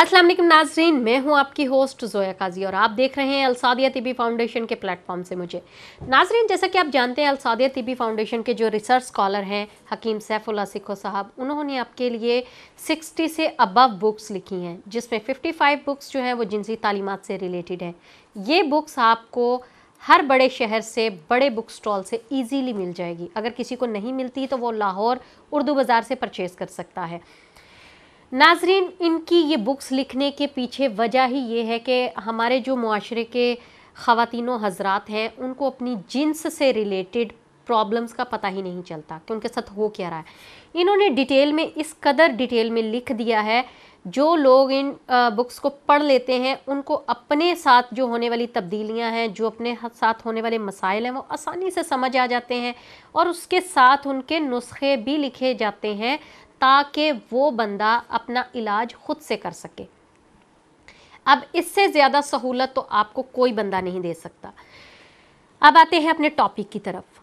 अस्सलाम वालेकुम नाजरीन मैं हूं आपकी होस्ट जोया काजी और आप देख रहे हैं अलसादिया तिबी फाउंडेशन के प्लेटफॉर्म से मुझे नाजरीन जैसा कि आप जानते हैं अलसादिया तिबी फाउंडेशन के जो रिसर्च स्कॉलर हैं हकीम सैफुल्ला सिखो साहब उन्होंने आपके लिए 60 से अबव बुक्स लिखी हैं जिसमें 55 बुक्स जो हैं वो जिनसी तलीमत से रिलेटेड हैं ये बुक्स आपको हर बड़े शहर से बड़े बुक स्टॉल से ईजीली मिल जाएगी अगर किसी को नहीं मिलती तो वो लाहौर उर्दू बाज़ार से परचेज़ कर सकता है नाजरीन इनकी ये बुक्स लिखने के पीछे वजह ही ये है कि हमारे जो माशरे के ख़वातिनों हजरात हैं उनको अपनी जिन्स से रिलेटेड प्रॉब्लम्स का पता ही नहीं चलता कि उनके साथ हो क्या रहा है इन्होंने डिटेल में इस कदर डिटेल में लिख दिया है जो लोग इन बुक्स को पढ़ लेते हैं उनको अपने साथ जो होने वाली तब्दीलियां हैं जो अपने साथ होने वाले मसाइल हैं वो आसानी से समझ आ जाते हैं और उसके साथ उनके नुस्खे भी लिखे जाते हैं ताकि वो बंदा अपना इलाज खुद से कर सके अब इससे ज़्यादा सहूलत तो आपको कोई बंदा नहीं दे सकता अब आते हैं अपने टॉपिक की तरफ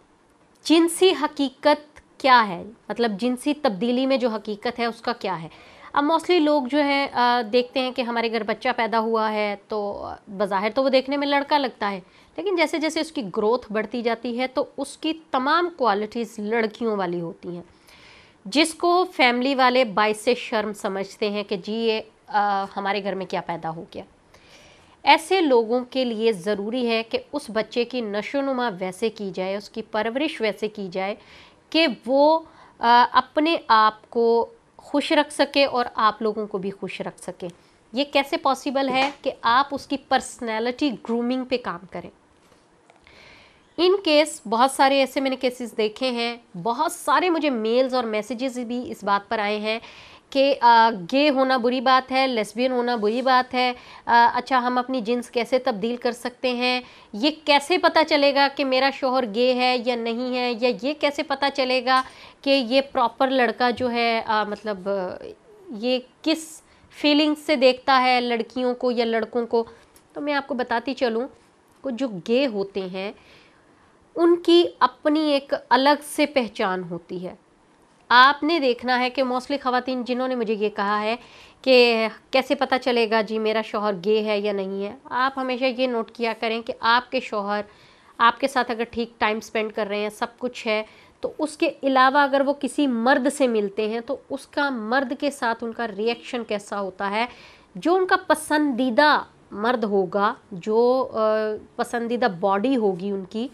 जिनसी हकीकत क्या है मतलब जिनसी तब्दीली में जो हकीकत है उसका क्या है अब मोस्टली लोग जो है देखते हैं कि हमारे घर बच्चा पैदा हुआ है तो बाहर तो वो देखने में लड़का लगता है लेकिन जैसे जैसे उसकी ग्रोथ बढ़ती जाती है तो उसकी तमाम क्वालिटीज़ लड़कियों वाली होती हैं जिसको फैमिली वाले बाइस से शर्म समझते हैं कि जी ये आ, हमारे घर में क्या पैदा हो गया ऐसे लोगों के लिए ज़रूरी है कि उस बच्चे की नशोनुमा वैसे की जाए उसकी परवरिश वैसे की जाए कि वो आ, अपने आप को खुश रख सके और आप लोगों को भी खुश रख सके ये कैसे पॉसिबल है कि आप उसकी पर्सनैलिटी ग्रूमिंग पे काम करें इन केस बहुत सारे ऐसे मैंने केसेस देखे हैं बहुत सारे मुझे मेल्स और मैसेजेस भी इस बात पर आए हैं कि गे होना बुरी बात है लेस्बियन होना बुरी बात है आ, अच्छा हम अपनी जिन्स कैसे तब्दील कर सकते हैं ये कैसे पता चलेगा कि मेरा शोहर गे है या नहीं है या ये कैसे पता चलेगा कि ये प्रॉपर लड़का जो है आ, मतलब ये किस फीलिंग से देखता है लड़कियों को या लड़कों को तो मैं आपको बताती चलूँ को जो गे होते हैं उनकी अपनी एक अलग से पहचान होती है आपने देखना है कि मोस्टली ख़वान जिन्होंने मुझे ये कहा है कि कैसे पता चलेगा जी मेरा शोहर गे है या नहीं है आप हमेशा ये नोट किया करें कि आपके शोहर आपके साथ अगर ठीक टाइम स्पेंड कर रहे हैं सब कुछ है तो उसके अलावा अगर वो किसी मर्द से मिलते हैं तो उसका मर्द के साथ उनका रिएक्शन कैसा होता है जो उनका पसंदीदा मर्द होगा जो पसंदीदा बॉडी होगी उनकी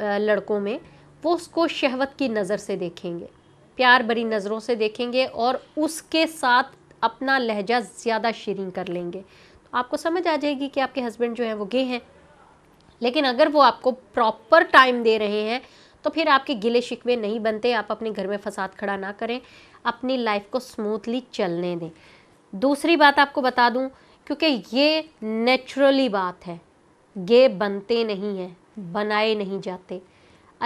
लड़कों में वो उसको शहवत की नज़र से देखेंगे प्यार भरी नज़रों से देखेंगे और उसके साथ अपना लहजा ज़्यादा शीरिंग कर लेंगे तो आपको समझ आ जाएगी कि आपके हस्बैंड जो हैं वो गे हैं लेकिन अगर वो आपको प्रॉपर टाइम दे रहे हैं तो फिर आपके गिले शिकवे नहीं बनते आप अपने घर में फसाद खड़ा ना करें अपनी लाइफ को स्मूथली चलने दें दूसरी बात आपको बता दूं क्योंकि ये नेचुरली बात है गे बनते नहीं हैं बनाए नहीं जाते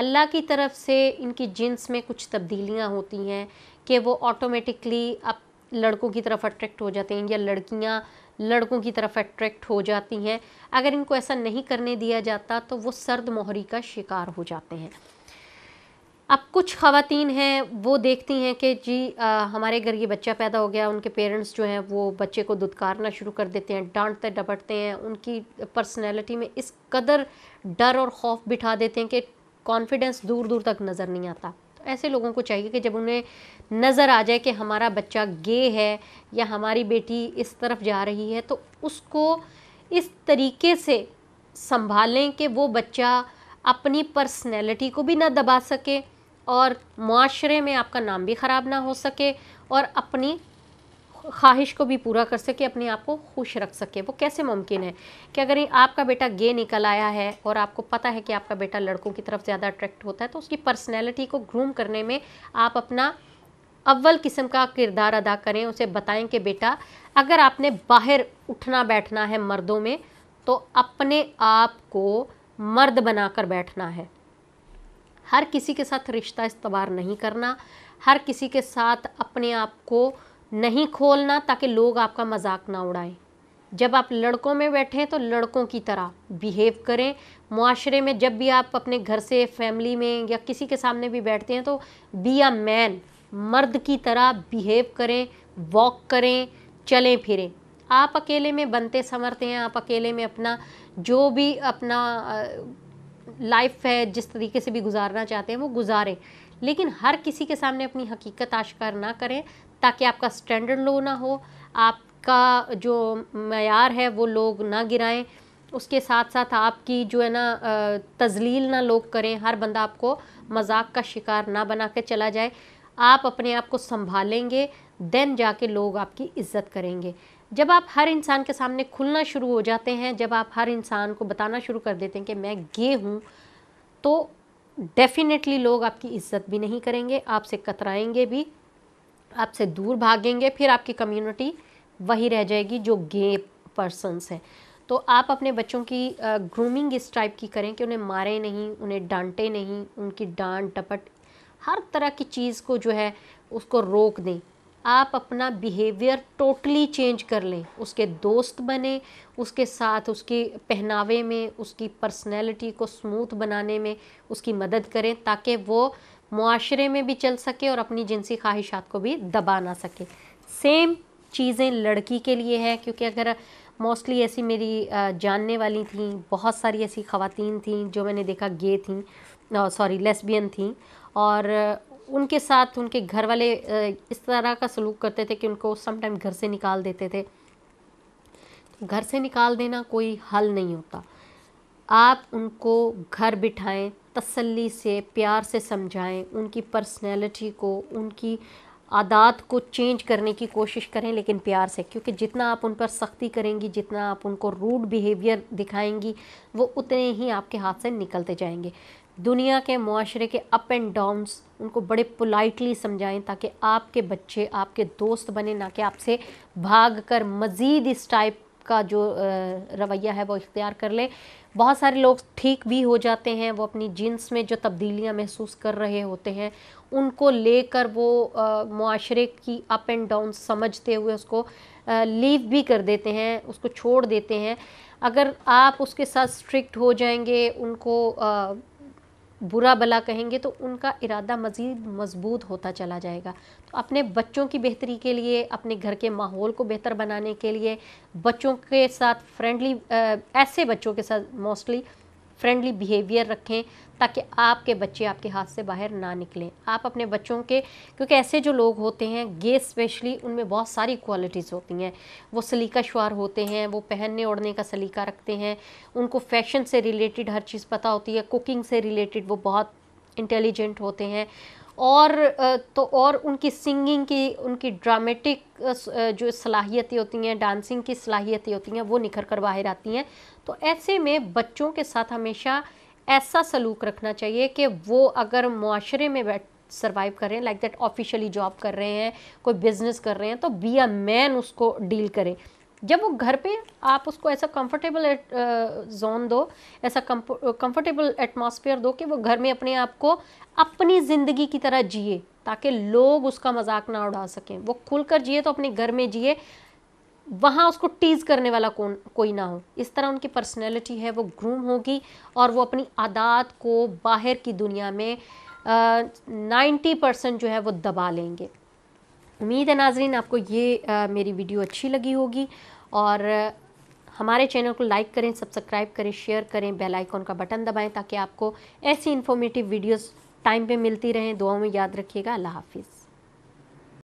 अल्लाह की तरफ से इनकी जिन्स में कुछ तब्दीलियाँ होती हैं कि वो ऑटोमेटिकली अब लड़कों की तरफ अट्रैक्ट हो जाते हैं या लड़कियाँ लड़कों की तरफ अट्रैक्ट हो जाती हैं अगर इनको ऐसा नहीं करने दिया जाता तो वो सर्द मोहरी का शिकार हो जाते हैं अब कुछ ख़वातीन हैं वो देखती हैं कि जी आ, हमारे घर ये बच्चा पैदा हो गया उनके पेरेंट्स जो हैं वो बच्चे को दुदकारना शुरू कर देते हैं डांटते डपटते हैं उनकी पर्सनैलिटी में इस कदर डर और खौफ बिठा देते हैं कि कॉन्फिडेंस दूर दूर तक नज़र नहीं आता तो ऐसे लोगों को चाहिए कि जब उन्हें नज़र आ जाए कि हमारा बच्चा गे है या हमारी बेटी इस तरफ जा रही है तो उसको इस तरीके से संभालें कि वो बच्चा अपनी पर्सनैलिटी को भी ना दबा सके और माशरे में आपका नाम भी ख़राब ना हो सके और अपनी ख्वाहिश को भी पूरा कर सके अपने आप को खुश रख सके वो कैसे मुमकिन है कि अगर आपका बेटा गे निकल आया है और आपको पता है कि आपका बेटा लड़कों की तरफ ज़्यादा अट्रैक्ट होता है तो उसकी पर्सनैलिटी को ग्रूम करने में आप अपना अव्वल किस्म का किरदार अदा करें उसे बताएं कि बेटा अगर आपने बाहर उठना बैठना है मर्दों में तो अपने आप को मर्द बनाकर बैठना है हर किसी के साथ रिश्ता इस्तवार नहीं करना हर किसी के साथ अपने आप को नहीं खोलना ताकि लोग आपका मजाक ना उड़ाएं जब आप लड़कों में बैठें तो लड़कों की तरह बिहेव करें माशरे में जब भी आप अपने घर से फैमिली में या किसी के सामने भी बैठते हैं तो बी आ मैन मर्द की तरह बिहेव करें वॉक करें चलें फिरें आप अकेले में बनते संवरते हैं आप अकेले में अपना जो भी अपना लाइफ है जिस तरीके से भी गुजारना चाहते हैं वो गुजारें लेकिन हर किसी के सामने अपनी हकीकत आश्कार ना करें ताकि आपका स्टैंडर्ड लो ना हो आपका जो मैार है वो लोग ना गिराएं उसके साथ साथ आपकी जो है ना तजलील ना लोग करें हर बंदा आपको मजाक का शिकार ना बना कर चला जाए आप अपने आप को संभालेंगे देन जाके लोग आपकी इज़्ज़त करेंगे जब आप हर इंसान के सामने खुलना शुरू हो जाते हैं जब आप हर इंसान को बताना शुरू कर देते हैं कि मैं गे हूँ तो डेफिनेटली लोग आपकी इज्जत भी नहीं करेंगे आपसे कतराएंगे भी आपसे दूर भागेंगे फिर आपकी कम्युनिटी वही रह जाएगी जो गे पर्सनस हैं तो आप अपने बच्चों की ग्रूमिंग इस टाइप की करें कि उन्हें मारें नहीं उन्हें डांटें नहीं उनकी डांट डपट हर तरह की चीज़ को जो है उसको रोक दें आप अपना बिहेवियर टोटली चेंज कर लें उसके दोस्त बने उसके साथ उसके पहनावे में उसकी पर्सनैलिटी को स्मूथ बनाने में उसकी मदद करें ताकि वो माशरे में भी चल सके और अपनी जिनसी ख्वाहिशात को भी दबा ना सके सेम चीज़ें लड़की के लिए है क्योंकि अगर मोस्टली ऐसी मेरी जानने वाली थी बहुत सारी ऐसी खातन थी जो मैंने देखा गे थी सॉरी लेस्बियन थी और उनके साथ उनके घर वाले इस तरह का सलूक करते थे कि उनको समटाइम घर से निकाल देते थे तो घर से निकाल देना कोई हल नहीं होता आप उनको घर बिठाएं तसल्ली से प्यार से समझाएं उनकी पर्सनैलिटी को उनकी आदात को चेंज करने की कोशिश करें लेकिन प्यार से क्योंकि जितना आप उन पर सख्ती करेंगी जितना आप उनको रूड बिहेवियर दिखाएंगी वो उतने ही आपके हाथ से निकलते जाएंगे दुनिया के माशरे के अप एंड डाउन्स उनको बड़े पोलाइटली समझाएं ताकि आपके बच्चे आपके दोस्त बने ना कि आपसे भाग कर मज़ीद इस टाइप का जो रवैया है वो इख्तियार कर लें बहुत सारे लोग ठीक भी हो जाते हैं वो अपनी जीन्स में जो तब्दीलियाँ महसूस कर रहे होते हैं उनको लेकर वो माशरे की अप एंड डाउन समझते हुए उसको लीव भी कर देते हैं उसको छोड़ देते हैं अगर आप उसके साथ स्ट्रिक्ट हो जाएंगे उनको आ, बुरा भला कहेंगे तो उनका इरादा मज़ीद मजबूत होता चला जाएगा तो अपने बच्चों की बेहतरी के लिए अपने घर के माहौल को बेहतर बनाने के लिए बच्चों के साथ फ्रेंडली ऐसे बच्चों के साथ मोस्टली फ्रेंडली बिहेवियर रखें ताकि आपके बच्चे आपके हाथ से बाहर ना निकलें आप अपने बच्चों के क्योंकि ऐसे जो लोग होते हैं गे स्पेशली उनमें बहुत सारी क्वालिटीज़ होती हैं वो शुार होते हैं वो पहनने ओढ़ने का सलीका रखते हैं उनको फैशन से रिलेटेड हर चीज़ पता होती है कुकिंग से रिलेटेड वो बहुत इंटेलिजेंट होते हैं और तो और उनकी सिंगिंग की उनकी ड्रामेटिक जो सलाहियतें होती हैं डांसिंग की सलाहियतें होती हैं वो निखर कर बाहर आती हैं तो ऐसे में बच्चों के साथ हमेशा ऐसा सलूक रखना चाहिए कि वो अगर माशरे में बैठ सर्वाइव कर रहे हैं लाइक दैट ऑफिशियली जॉब कर रहे हैं कोई बिजनेस कर रहे हैं तो बी अ मैन उसको डील करें जब वो घर पे आप उसको ऐसा कंफर्टेबल जोन uh, दो ऐसा कंफर्टेबल एटमॉस्फेयर uh, दो कि वो घर में अपने आप को अपनी ज़िंदगी की तरह जिए ताकि लोग उसका मजाक ना उड़ा सकें वो खुल कर जिए तो अपने घर में जिए वहाँ उसको टीज़ करने वाला कौन कोई ना हो इस तरह उनकी पर्सनैलिटी है वो ग्रूम होगी और वो अपनी आदात को बाहर की दुनिया में नाइन्टी uh, परसेंट जो है वो दबा लेंगे उम्मीद है नाजरीन आपको ये आ, मेरी वीडियो अच्छी लगी होगी और हमारे चैनल को लाइक करें सब्सक्राइब करें शेयर करें बेल आइकॉन का बटन दबाएं ताकि आपको ऐसी इन्फॉर्मेटिव वीडियोस टाइम पे मिलती रहें दुआओं में याद रखिएगा अल्लाह हाफिज़